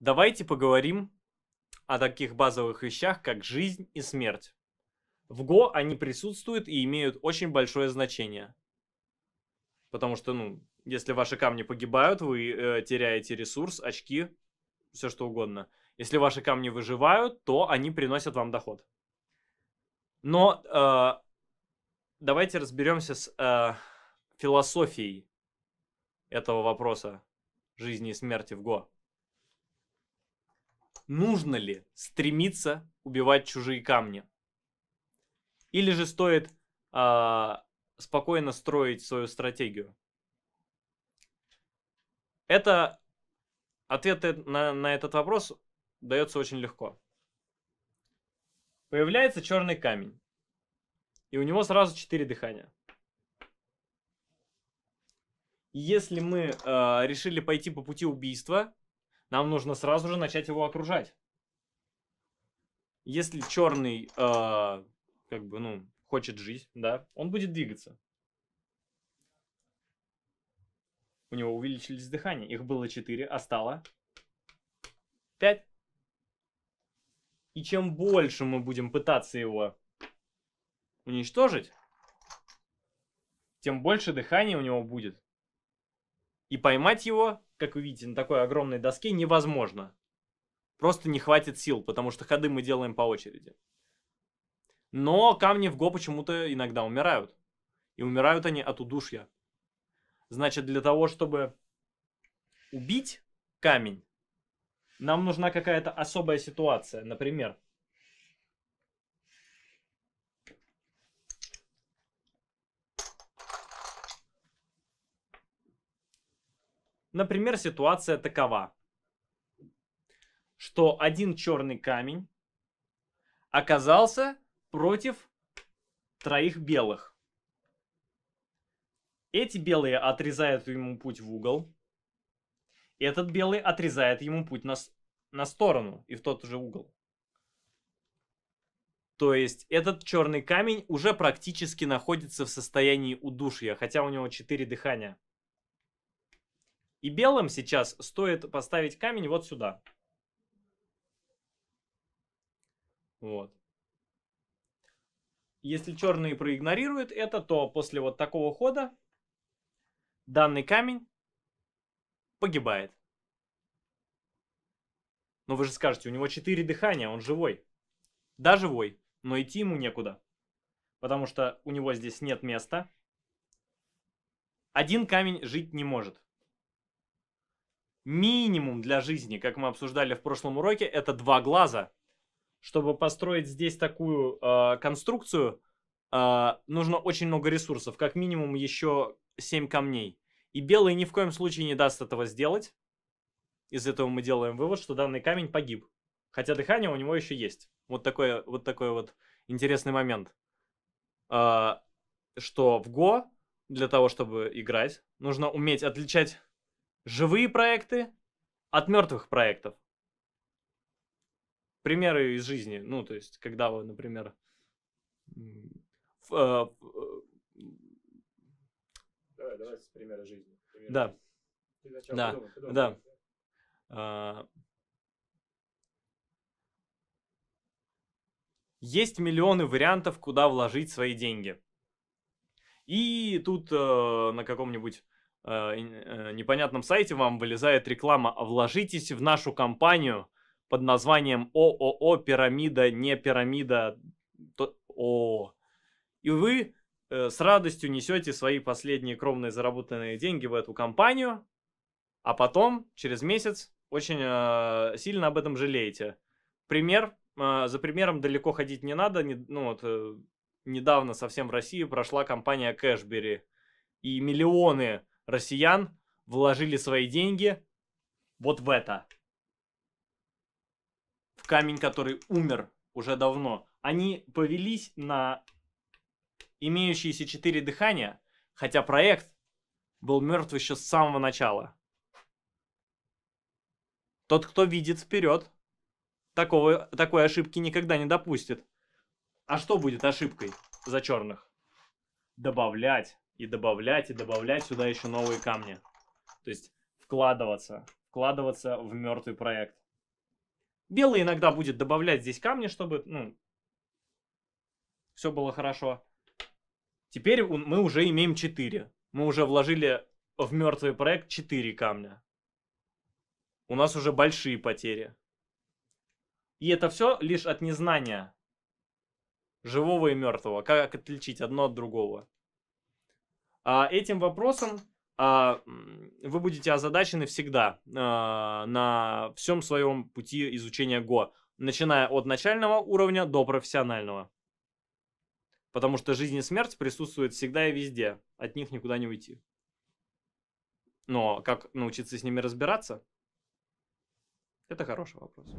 Давайте поговорим о таких базовых вещах, как жизнь и смерть. В Го они присутствуют и имеют очень большое значение. Потому что, ну, если ваши камни погибают, вы э, теряете ресурс, очки, все что угодно. Если ваши камни выживают, то они приносят вам доход. Но э, давайте разберемся с э, философией этого вопроса жизни и смерти в Го нужно ли стремиться убивать чужие камни. Или же стоит э, спокойно строить свою стратегию. Это ответ на, на этот вопрос дается очень легко. Появляется черный камень, и у него сразу 4 дыхания. Если мы э, решили пойти по пути убийства, нам нужно сразу же начать его окружать. Если черный, э, а, как бы, ну, хочет жить, да, он будет двигаться. У него увеличились дыхание. Их было 4, а стало 5. И чем больше мы будем пытаться его уничтожить, тем больше дыхания у него будет. И поймать его, как вы видите, на такой огромной доске невозможно. Просто не хватит сил, потому что ходы мы делаем по очереди. Но камни в Го почему-то иногда умирают. И умирают они от удушья. Значит, для того, чтобы убить камень, нам нужна какая-то особая ситуация. Например, Например, ситуация такова, что один черный камень оказался против троих белых. Эти белые отрезают ему путь в угол. Этот белый отрезает ему путь на, на сторону и в тот же угол. То есть этот черный камень уже практически находится в состоянии удушья, хотя у него 4 дыхания. И белым сейчас стоит поставить камень вот сюда. Вот. Если черные проигнорируют это, то после вот такого хода данный камень погибает. Но вы же скажете, у него 4 дыхания, он живой. Да, живой, но идти ему некуда. Потому что у него здесь нет места. Один камень жить не может минимум для жизни, как мы обсуждали в прошлом уроке, это два глаза. Чтобы построить здесь такую э, конструкцию, э, нужно очень много ресурсов, как минимум еще 7 камней. И белый ни в коем случае не даст этого сделать. Из этого мы делаем вывод, что данный камень погиб. Хотя дыхание у него еще есть. Вот такой вот, такой вот интересный момент. Э, что в Го для того, чтобы играть, нужно уметь отличать живые проекты от мертвых проектов. Примеры из жизни. Ну, то есть, когда вы, например, да, э, э, давайте примеры жизни. Примеры да. Жизни. Да. Подумай, Да. А... Есть миллионы вариантов, куда вложить свои деньги. И тут э, на каком-нибудь Э, э, непонятном сайте вам вылезает реклама «Вложитесь в нашу компанию» под названием ООО «Пирамида, не пирамида, то... ООО». И вы э, с радостью несете свои последние кровные заработанные деньги в эту компанию, а потом, через месяц, очень э, сильно об этом жалеете. Пример, э, за примером далеко ходить не надо, не, ну вот, э, недавно совсем в России прошла компания Кэшбери, и миллионы россиян вложили свои деньги вот в это. В камень, который умер уже давно. Они повелись на имеющиеся четыре дыхания, хотя проект был мертв еще с самого начала. Тот, кто видит вперед, такого, такой ошибки никогда не допустит. А что будет ошибкой за черных? Добавлять и добавлять, и добавлять сюда еще новые камни. То есть вкладываться, вкладываться в мертвый проект. Белый иногда будет добавлять здесь камни, чтобы ну, все было хорошо. Теперь мы уже имеем 4. Мы уже вложили в мертвый проект 4 камня. У нас уже большие потери. И это все лишь от незнания живого и мертвого. Как отличить одно от другого. А, этим вопросом а, вы будете озадачены всегда а, на всем своем пути изучения Go, начиная от начального уровня до профессионального. Потому что жизнь и смерть присутствуют всегда и везде, от них никуда не уйти. Но как научиться с ними разбираться? Это хороший вопрос.